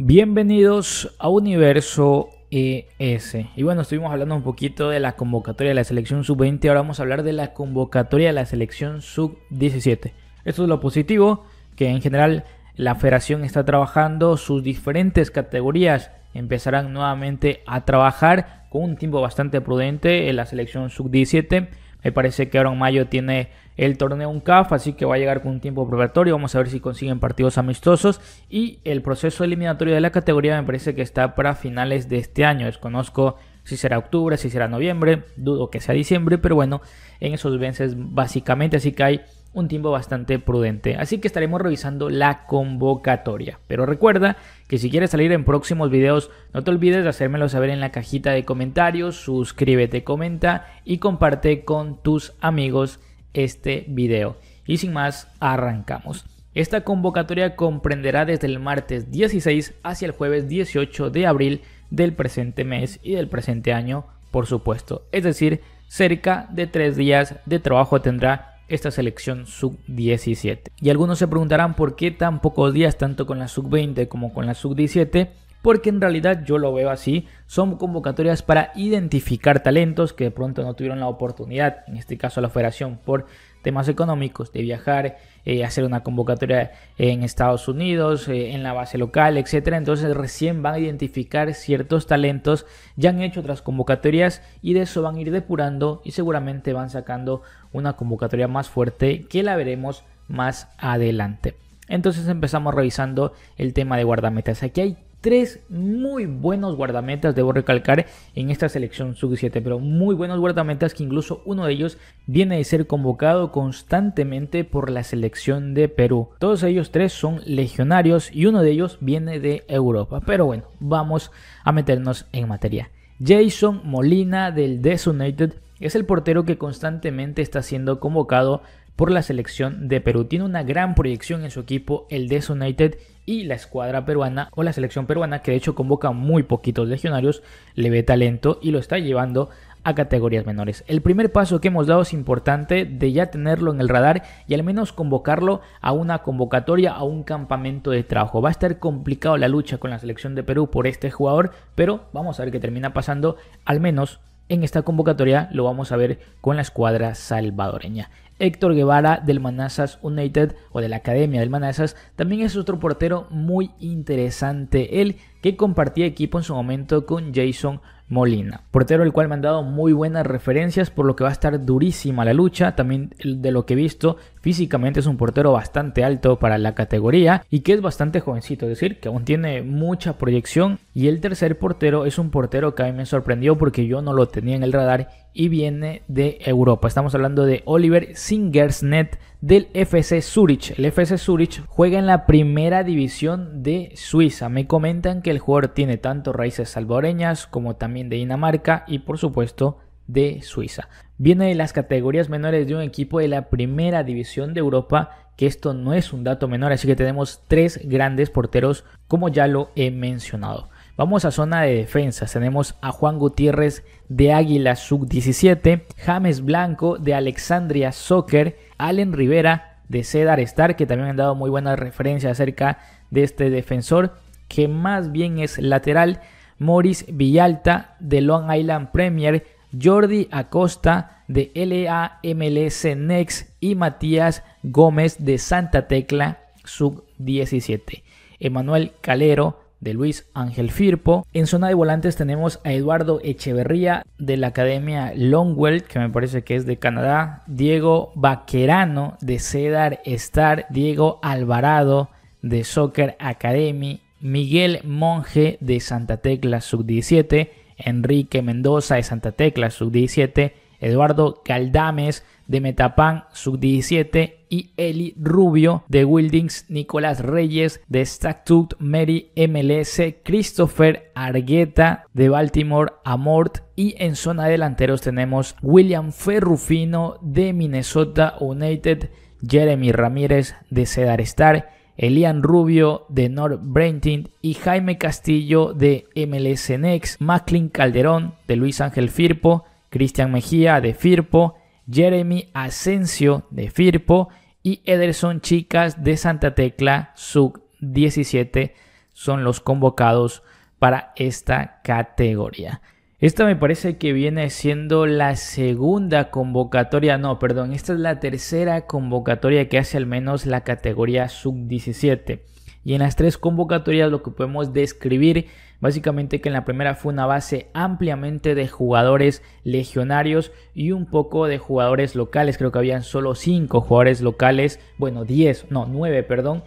Bienvenidos a Universo ES. Y bueno, estuvimos hablando un poquito de la convocatoria de la selección sub-20. Ahora vamos a hablar de la convocatoria de la selección sub-17. Esto es lo positivo, que en general la federación está trabajando sus diferentes categorías. Empezarán nuevamente a trabajar con un tiempo bastante prudente en la selección sub-17. Me parece que ahora en mayo tiene el torneo CAF, así que va a llegar con un tiempo probatorio. Vamos a ver si consiguen partidos amistosos. Y el proceso eliminatorio de la categoría me parece que está para finales de este año. Desconozco si será octubre, si será noviembre, dudo que sea diciembre, pero bueno, en esos meses básicamente, así que hay un tiempo bastante prudente. Así que estaremos revisando la convocatoria. Pero recuerda que si quieres salir en próximos videos, no te olvides de hacérmelo saber en la cajita de comentarios, suscríbete, comenta y comparte con tus amigos este video. Y sin más, arrancamos. Esta convocatoria comprenderá desde el martes 16 hacia el jueves 18 de abril del presente mes y del presente año, por supuesto. Es decir, cerca de tres días de trabajo tendrá esta selección sub-17. Y algunos se preguntarán por qué tan pocos días, tanto con la sub-20 como con la sub-17, porque en realidad yo lo veo así, son convocatorias para identificar talentos que de pronto no tuvieron la oportunidad, en este caso la federación por temas económicos, de viajar, eh, hacer una convocatoria en Estados Unidos, eh, en la base local, etcétera. Entonces recién van a identificar ciertos talentos, ya han hecho otras convocatorias y de eso van a ir depurando y seguramente van sacando una convocatoria más fuerte que la veremos más adelante. Entonces empezamos revisando el tema de guardametas. Aquí hay tres muy buenos guardametas, debo recalcar, en esta selección sub-7, pero muy buenos guardametas que incluso uno de ellos viene de ser convocado constantemente por la selección de Perú. Todos ellos tres son legionarios y uno de ellos viene de Europa. Pero bueno, vamos a meternos en materia. Jason Molina del Desunited es el portero que constantemente está siendo convocado por la selección de Perú. Tiene una gran proyección en su equipo, el Desunited, y la escuadra peruana o la selección peruana, que de hecho convoca muy poquitos legionarios, le ve talento y lo está llevando a categorías menores. El primer paso que hemos dado es importante de ya tenerlo en el radar y al menos convocarlo a una convocatoria, a un campamento de trabajo. Va a estar complicado la lucha con la selección de Perú por este jugador, pero vamos a ver qué termina pasando, al menos en esta convocatoria lo vamos a ver con la escuadra salvadoreña. Héctor Guevara del Manassas United o de la Academia del Manassas también es otro portero muy interesante, él que compartía equipo en su momento con Jason Molina. Portero el cual me han dado muy buenas referencias, por lo que va a estar durísima la lucha. También de lo que he visto, físicamente es un portero bastante alto para la categoría y que es bastante jovencito, es decir, que aún tiene mucha proyección. Y el tercer portero es un portero que a mí me sorprendió porque yo no lo tenía en el radar y viene de Europa. Estamos hablando de Oliver Singersnet del FC Zurich. El FC Zurich juega en la primera división de Suiza. Me comentan que el jugador tiene tanto raíces salvadoreñas como también de Dinamarca y por supuesto de Suiza. Viene de las categorías menores de un equipo de la primera división de Europa que esto no es un dato menor, así que tenemos tres grandes porteros como ya lo he mencionado. Vamos a zona de defensas. Tenemos a Juan Gutiérrez de Águila Sub-17, James Blanco de Alexandria Soccer, Allen Rivera de Cedar Star, que también han dado muy buenas referencias acerca de este defensor, que más bien es lateral. Morris Villalta de Long Island Premier, Jordi Acosta de LAMLS Next y Matías Gómez de Santa Tecla Sub-17. Emanuel Calero de Luis Ángel Firpo. En zona de volantes tenemos a Eduardo Echeverría de la Academia Longwell, que me parece que es de Canadá. Diego Baquerano de Cedar Star. Diego Alvarado de Soccer Academy. Miguel Monge de Santa Tecla Sub-17. Enrique Mendoza de Santa Tecla Sub-17. Eduardo Caldames de Metapan Sub-17 y Eli Rubio de Wildings, Nicolás Reyes de Statute, Mary MLS, Christopher Argueta de Baltimore, Amort y en zona delanteros tenemos William Ferrufino de Minnesota United, Jeremy Ramírez de Cedar Star, Elian Rubio de North Brenting y Jaime Castillo de MLS Next, Macklin Calderón de Luis Ángel Firpo, Cristian Mejía de Firpo, Jeremy Asensio de Firpo y Ederson Chicas de Santa Tecla Sub 17 son los convocados para esta categoría. Esta me parece que viene siendo la segunda convocatoria, no, perdón, esta es la tercera convocatoria que hace al menos la categoría sub-17. Y en las tres convocatorias lo que podemos describir básicamente que en la primera fue una base ampliamente de jugadores legionarios y un poco de jugadores locales. Creo que habían solo cinco jugadores locales, bueno 10, no nueve perdón.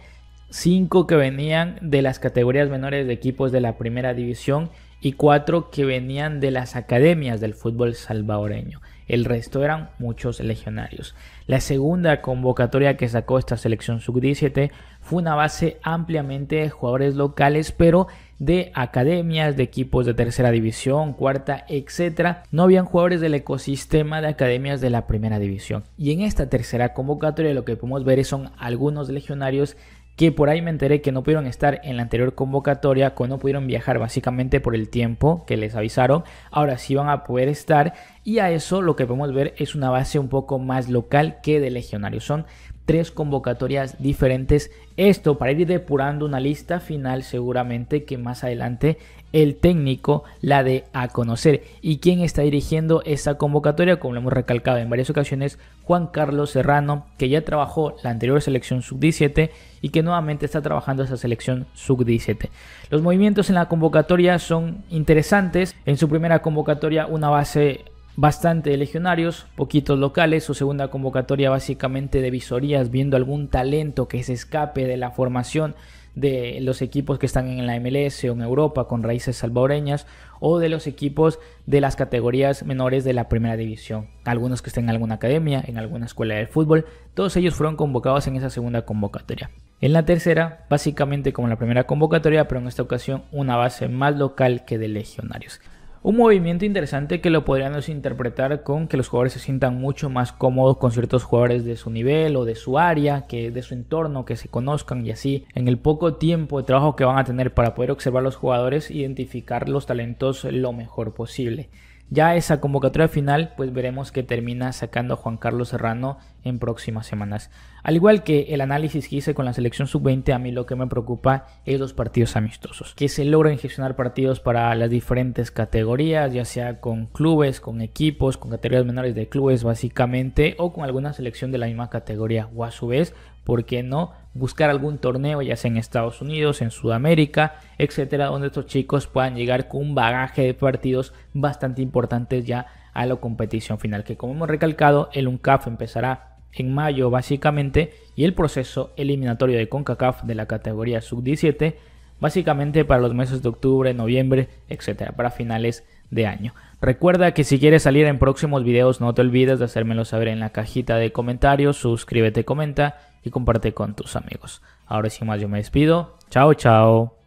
cinco que venían de las categorías menores de equipos de la primera división y cuatro que venían de las academias del fútbol salvadoreño. El resto eran muchos legionarios. La segunda convocatoria que sacó esta selección sub-17 fue una base ampliamente de jugadores locales, pero de academias, de equipos de tercera división, cuarta, etc No habían jugadores del ecosistema de academias de la primera división. Y en esta tercera convocatoria lo que podemos ver son algunos legionarios que por ahí me enteré que no pudieron estar en la anterior convocatoria, que no pudieron viajar básicamente por el tiempo que les avisaron, ahora sí van a poder estar y a eso lo que podemos ver es una base un poco más local que de legionarios. Son tres convocatorias diferentes. Esto para ir depurando una lista final seguramente que más adelante el técnico la dé a conocer. ¿Y quién está dirigiendo esa convocatoria? Como lo hemos recalcado en varias ocasiones, Juan Carlos Serrano, que ya trabajó la anterior selección sub-17 y que nuevamente está trabajando esa selección sub-17. Los movimientos en la convocatoria son interesantes. En su primera convocatoria una base bastante legionarios, poquitos locales, su segunda convocatoria básicamente de visorías, viendo algún talento que se escape de la formación de los equipos que están en la MLS o en Europa con raíces salvadoreñas o de los equipos de las categorías menores de la primera división, algunos que estén en alguna academia, en alguna escuela de fútbol, todos ellos fueron convocados en esa segunda convocatoria. En la tercera, básicamente como la primera convocatoria, pero en esta ocasión una base más local que de legionarios. Un movimiento interesante que lo podríamos interpretar con que los jugadores se sientan mucho más cómodos con ciertos jugadores de su nivel o de su área, que de su entorno, que se conozcan y así. En el poco tiempo de trabajo que van a tener para poder observar a los jugadores, identificar los talentos lo mejor posible. Ya esa convocatoria final, pues veremos que termina sacando a Juan Carlos Serrano en próximas semanas. Al igual que el análisis que hice con la selección sub-20, a mí lo que me preocupa es los partidos amistosos. Que se logren gestionar partidos para las diferentes categorías, ya sea con clubes, con equipos, con categorías menores de clubes básicamente, o con alguna selección de la misma categoría, o a su vez, ¿por qué no? buscar algún torneo, ya sea en Estados Unidos, en Sudamérica, etcétera, donde estos chicos puedan llegar con un bagaje de partidos bastante importantes ya a la competición final. Que como hemos recalcado, el UNCAF empezará en mayo básicamente y el proceso eliminatorio de CONCACAF de la categoría sub-17 básicamente para los meses de octubre, noviembre, etcétera, para finales de año. Recuerda que si quieres salir en próximos videos no te olvides de hacérmelo saber en la cajita de comentarios, suscríbete, comenta y comparte con tus amigos. Ahora sin más yo me despido. Chao, chao.